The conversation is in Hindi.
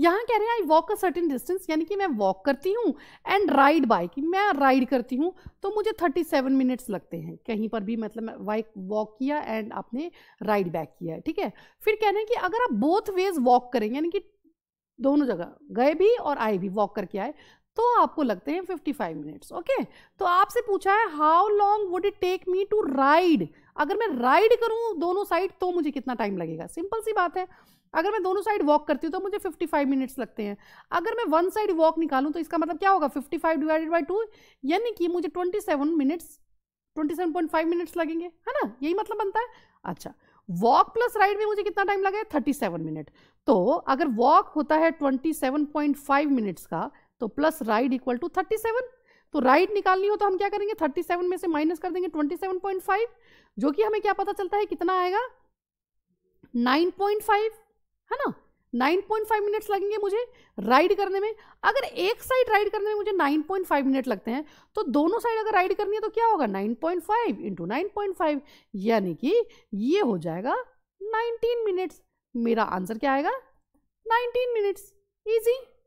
यहाँ कह रहे हैं I walk a certain distance यानी कि मैं वॉक करती हूँ एंड राइड बाइक मैं राइड करती हूँ तो मुझे 37 मिनट्स लगते हैं कहीं पर भी मतलब बाइक वॉक किया एंड आपने राइड बैक किया है ठीक है फिर कह रहे हैं कि अगर आप बोथ वेज वॉक करें यानी कि दोनों जगह गए भी और आए भी वॉक करके आए तो आपको लगते हैं 55 मिनट्स ओके तो आपसे पूछा है how long would it take me to ride अगर मैं राइड करूँ दोनों साइड तो मुझे कितना टाइम लगेगा सिंपल सी बात है अगर मैं दोनों साइड वॉक करती हूँ तो मुझे 55 मिनट्स लगते हैं अगर मैं वन साइड वॉक निकालूँ तो इसका मतलब क्या होगा 55 डिवाइडेड बाई टू यानी कि मुझे 27 मिनट्स 27.5 मिनट्स लगेंगे है ना यही मतलब बनता है अच्छा वॉक प्लस राइड में मुझे कितना टाइम लगा थर्टी सेवन मिनट तो अगर वॉक होता है twenty seven point five minutes का तो plus ride equal to thirty seven तो राइट right निकालनी हो तो हम क्या करेंगे 37 में से माइनस कर देंगे 27.5 जो कि हमें क्या पता चलता है कितना आएगा 9.5 है ना 9.5 मिनट्स लगेंगे मुझे राइड करने में अगर एक साइड राइड करने में मुझे 9.5 मिनट लगते हैं तो दोनों साइड अगर राइड करनी है तो क्या होगा 9.5 पॉइंट फाइव इंटू नाइन यानी कि ये हो जाएगा 19 मिनट्स मेरा आंसर क्या आएगा 19 मिनट्स इजी